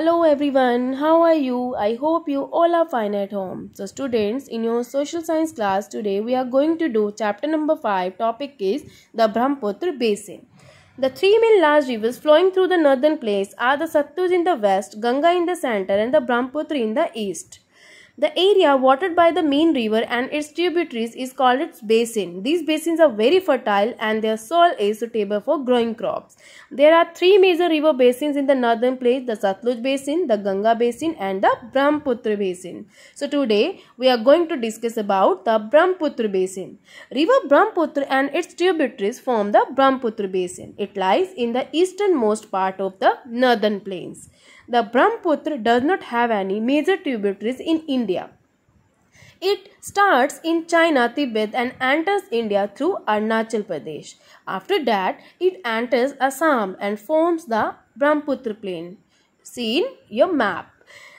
Hello everyone, how are you? I hope you all are fine at home. So students, in your social science class today we are going to do chapter number 5. Topic is the Brahmaputra basin. The three main large rivers flowing through the northern place are the Satluj in the west, Ganga in the center and the Brahmaputra in the east. The area watered by the main river and its tributaries is called its basin. These basins are very fertile and their soil is suitable for growing crops. There are three major river basins in the northern plains, the Satluj basin, the Ganga basin and the Brahmaputra basin. So today we are going to discuss about the Brahmaputra basin. River Brahmaputra and its tributaries form the Brahmaputra basin. It lies in the easternmost part of the northern plains. The Brahmaputra does not have any major tributaries in India. It starts in China, Tibet and enters India through Arunachal Pradesh. After that, it enters Assam and forms the Brahmaputra plain. See in your map.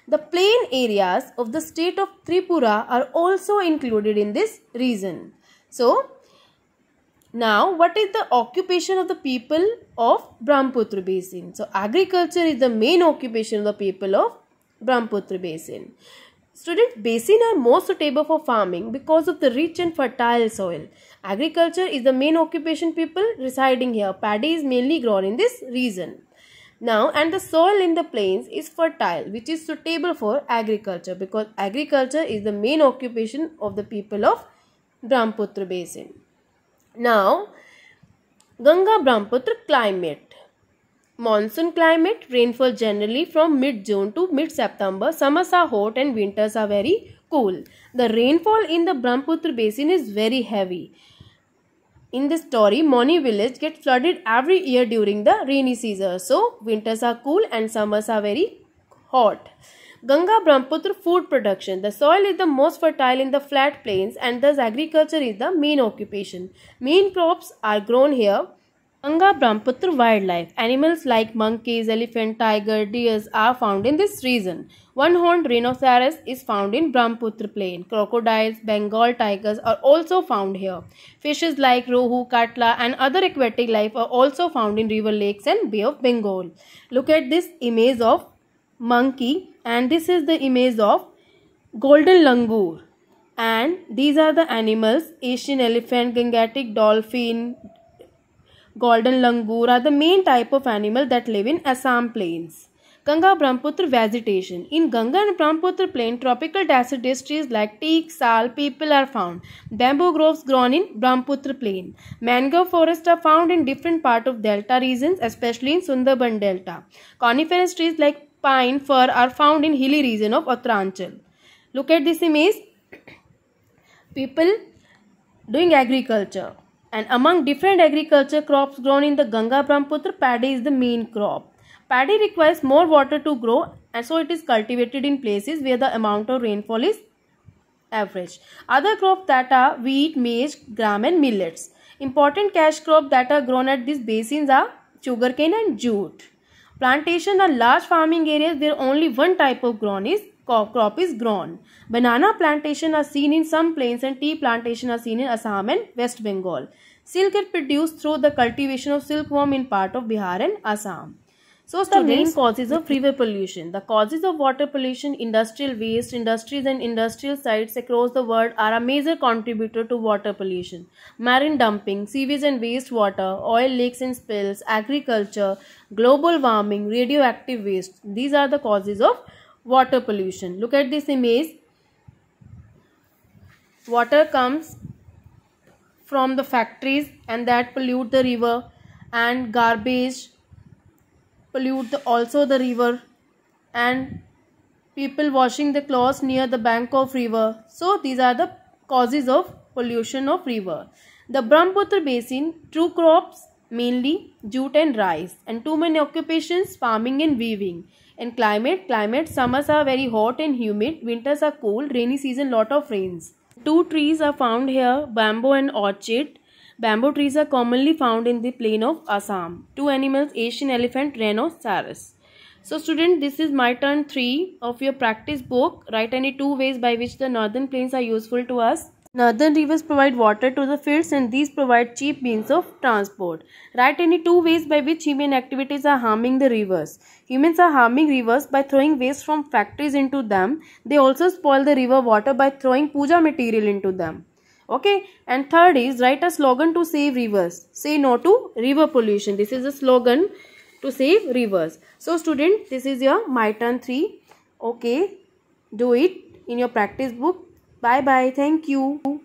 The plain areas of the state of Tripura are also included in this region. So, now, what is the occupation of the people of Brahmaputra Basin? So, agriculture is the main occupation of the people of Brahmaputra Basin. Students, basin are most suitable for farming because of the rich and fertile soil. Agriculture is the main occupation people residing here. Paddy is mainly grown in this region. Now, and the soil in the plains is fertile, which is suitable for agriculture because agriculture is the main occupation of the people of Brahmaputra Basin. Now, Ganga Brahmaputra climate. Monsoon climate, rainfall generally from mid-June to mid-September. Summers are hot and winters are very cool. The rainfall in the Brahmaputra basin is very heavy. In this story, Moni village gets flooded every year during the rainy season. So, winters are cool and summers are very hot. Ganga Brahmaputra food production. The soil is the most fertile in the flat plains and thus agriculture is the main occupation. Main crops are grown here. Ganga Brahmaputra wildlife. Animals like monkeys, elephant, tiger, deers are found in this region. One-horned rhinoceros is found in Brahmaputra plain. Crocodiles, Bengal tigers are also found here. Fishes like rohu, katla and other aquatic life are also found in river lakes and Bay of Bengal. Look at this image of monkey and this is the image of golden langur and these are the animals asian elephant gangetic dolphin golden langur are the main type of animal that live in assam plains Ganga Brahmaputra vegetation. In Ganga and Brahmaputra plain, tropical deciduous trees like teak, sal, people are found. Bamboo groves grown in Brahmaputra plain. Mangrove forests are found in different part of delta regions, especially in Sundarban delta. Coniferous trees like pine, fir are found in hilly region of Uttaranchal. Look at this image. People doing agriculture. And among different agriculture crops grown in the Ganga Brahmaputra, paddy is the main crop. Paddy requires more water to grow and so it is cultivated in places where the amount of rainfall is average. Other crops that are wheat, maize, gram and millets. Important cash crop that are grown at these basins are sugarcane and jute. Plantation are large farming areas where only one type of grown is crop is grown. Banana plantation are seen in some plains and tea plantation are seen in Assam and West Bengal. Silk is produced through the cultivation of silkworm in part of Bihar and Assam. So the main causes of river pollution. The causes of water pollution, industrial waste, industries and industrial sites across the world are a major contributor to water pollution. Marine dumping, sewage and wastewater, oil leaks and spills, agriculture, global warming, radioactive waste. These are the causes of water pollution. Look at this image. Water comes from the factories and that pollute the river and garbage pollute also the river and people washing the clothes near the bank of river. So these are the causes of pollution of river. The Brahmaputra basin, true crops mainly jute and rice and too many occupations farming and weaving and climate climate summers are very hot and humid winters are cold rainy season lot of rains two trees are found here bamboo and orchid Bamboo trees are commonly found in the plain of Assam. Two animals, Asian elephant, rhinoceros. So student, this is my turn 3 of your practice book. Write any two ways by which the northern plains are useful to us. Northern rivers provide water to the fields and these provide cheap means of transport. Write any two ways by which human activities are harming the rivers. Humans are harming rivers by throwing waste from factories into them. They also spoil the river water by throwing puja material into them okay and third is write a slogan to save rivers say no to river pollution this is a slogan to save rivers so student this is your my turn 3 okay do it in your practice book bye bye thank you